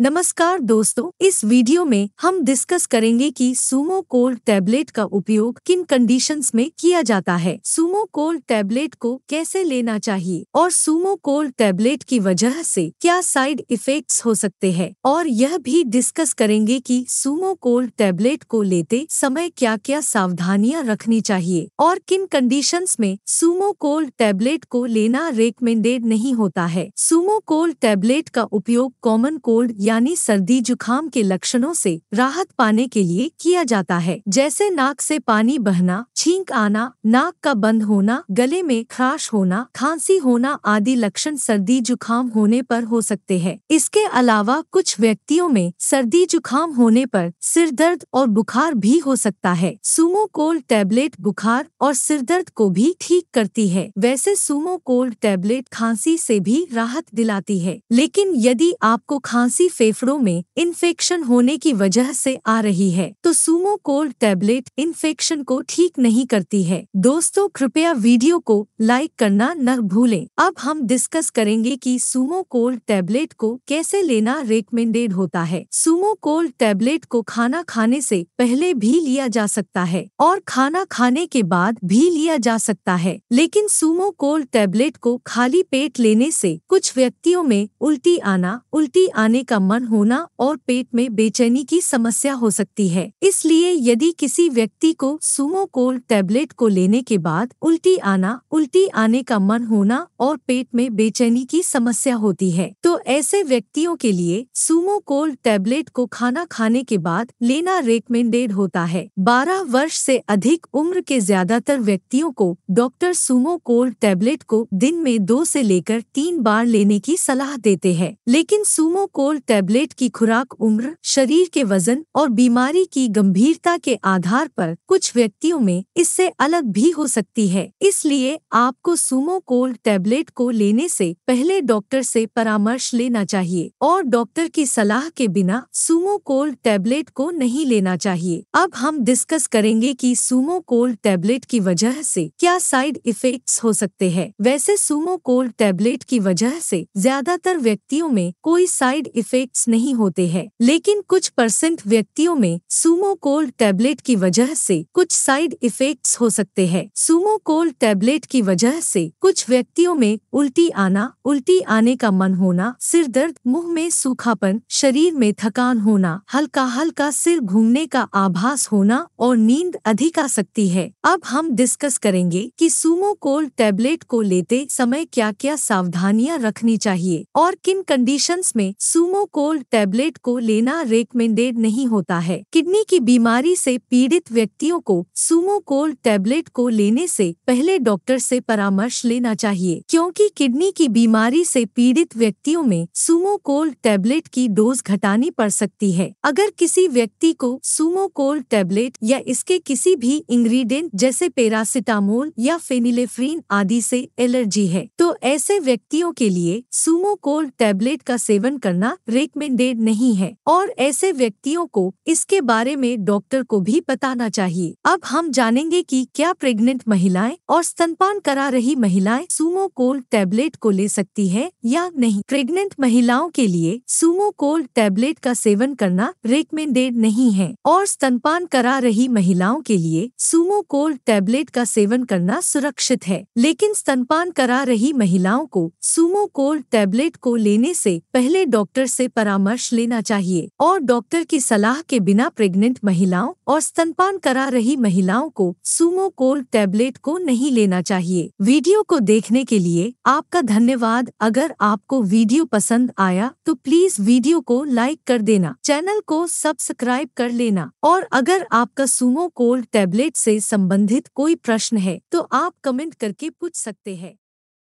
नमस्कार दोस्तों इस वीडियो में हम डिस्कस करेंगे कि सुमो कोल्ड टैबलेट का उपयोग किन कंडीशंस में किया जाता है सुमो कोल्ड टैबलेट को कैसे लेना चाहिए और सुमो कोल्ड टैबलेट की वजह से क्या साइड इफेक्ट्स हो सकते हैं और यह भी डिस्कस करेंगे कि सुमो कोल्ड टैबलेट को लेते समय क्या क्या सावधानियां रखनी चाहिए और किन कंडीशन में सुमो कोल्ड टैबलेट को लेना रिकमेंडेड नहीं होता है सुमो कोल्ड टैबलेट का उपयोग कॉमन कोल्ड यानी सर्दी जुखाम के लक्षणों से राहत पाने के लिए किया जाता है जैसे नाक से पानी बहना छींक आना नाक का बंद होना गले में खराश होना खांसी होना आदि लक्षण सर्दी जुखाम होने पर हो सकते हैं इसके अलावा कुछ व्यक्तियों में सर्दी जुखाम होने पर सिर दर्द और बुखार भी हो सकता है सुमो कोल्ड टैबलेट बुखार और सिर दर्द को भी ठीक करती है वैसे सुमो कोल्ड टैबलेट खांसी से भी राहत दिलाती है लेकिन यदि आपको खांसी फेफड़ों में इन्फेक्शन होने की वजह से आ रही है तो सुमो कोल्ड टैबलेट इन्फेक्शन को ठीक नहीं करती है दोस्तों कृपया वीडियो को लाइक करना न भूलें अब हम डिस्कस करेंगे कि सुमो कोल्ड टैबलेट को कैसे लेना रिकमेंडेड होता है सुमो कोल्ड टैबलेट को खाना खाने से पहले भी लिया जा सकता है और खाना खाने के बाद भी लिया जा सकता है लेकिन सुमो कोल्ड टैबलेट को खाली पेट लेने से कुछ व्यक्तियों में उल्टी आना उल्टी आने का मन होना और पेट में बेचैनी की समस्या हो सकती है इसलिए यदि किसी व्यक्ति को सुमो कोल्ड टैबलेट को लेने के बाद उल्टी आना उल्टी आने का मन होना और पेट में बेचैनी की समस्या होती है तो ऐसे व्यक्तियों के लिए सुमो कोल्ड टैबलेट को खाना खाने के बाद लेना रेकमेंडेड होता है बारह वर्ष से अधिक उम्र के ज्यादातर व्यक्तियों को डॉक्टर सुमो कोल्ड टेबलेट को दिन में दो से लेकर तीन बार लेने की सलाह देते हैं लेकिन सुमो कोल्ड टैबलेट की खुराक उम्र शरीर के वजन और बीमारी की गंभीरता के आधार पर कुछ व्यक्तियों में इससे अलग भी हो सकती है इसलिए आपको सुमो कोल्ड टैबलेट को लेने से पहले डॉक्टर से परामर्श लेना चाहिए और डॉक्टर की सलाह के बिना सुमो कोल्ड टैबलेट को नहीं लेना चाहिए अब हम डिस्कस करेंगे कि सुमो कोल्ड टैबलेट की वजह से क्या साइड इफेक्ट्स हो सकते हैं वैसे सुमो कोल्ड टैबलेट की वजह से ज्यादातर व्यक्तियों में कोई साइड इफेक्ट इफेक्ट्स नहीं होते हैं लेकिन कुछ परसेंट व्यक्तियों में सुमो कोल्ड टैबलेट की वजह से कुछ साइड इफेक्ट्स हो सकते हैं सुमो कोल्ड टैबलेट की वजह से कुछ व्यक्तियों में उल्टी आना उल्टी आने का मन होना सिर दर्द मुंह में सूखापन शरीर में थकान होना हल्का हल्का सिर घूमने का आभास होना और नींद अधिक आ सकती है अब हम डिस्कस करेंगे कि सुमो कोल्ड टैबलेट को लेते समय क्या क्या सावधानियां रखनी चाहिए और किन कंडीशंस में सुमो कोल्ड टैबलेट को लेना रेकमेंडेड नहीं होता है किडनी की बीमारी से पीड़ित व्यक्तियों को सुमो कोल्ड टैबलेट को लेने से पहले डॉक्टर से परामर्श लेना चाहिए क्योंकि किडनी की बीमारी से पीड़ित व्यक्तियों में सुमो कोल्ड टैबलेट की डोज घटानी पड़ सकती है अगर किसी व्यक्ति को सुमो कोल्ड टैबलेट या इसके किसी भी इंग्रेडिएंट जैसे पेरासिटामोल या फेनिलेफ्रीन आदि से एलर्जी है तो ऐसे व्यक्तियों के लिए सुमो कोल्ड टैबलेट का सेवन करना रिकमेंडेड नहीं है और ऐसे व्यक्तियों को इसके बारे में डॉक्टर को भी बताना चाहिए अब हम जानेंगे कि क्या प्रेग्नेंट महिलाएं और स्तनपान करा रही महिलाएं सुमो कोल्ड टैबलेट को ले सकती है या नहीं प्रेग्नेंट महिलाओं के लिए सुमो कोल्ड टैबलेट का सेवन करना रिकमेंडेड नहीं है और स्तनपान करा रही महिलाओं के लिए सुमो कोल्ड टैबलेट का सेवन करना सुरक्षित है लेकिन स्तनपान करा रही महिलाओं को सुमो कोल्ड टैबलेट को लेने से पहले डॉक्टर से परामर्श लेना चाहिए और डॉक्टर की सलाह के बिना प्रेग्नेंट महिलाओं और स्तनपान करा रही महिलाओं को सुमो कोल्ड टैबलेट को नहीं लेना चाहिए वीडियो को देखने के लिए आपका धन्यवाद अगर आपको वीडियो पसंद आया तो प्लीज वीडियो को लाइक कर देना चैनल को सब्सक्राइब कर लेना और अगर आपका सुमो कोल्ड टैबलेट से संबंधित कोई प्रश्न है तो आप कमेंट करके पूछ सकते हैं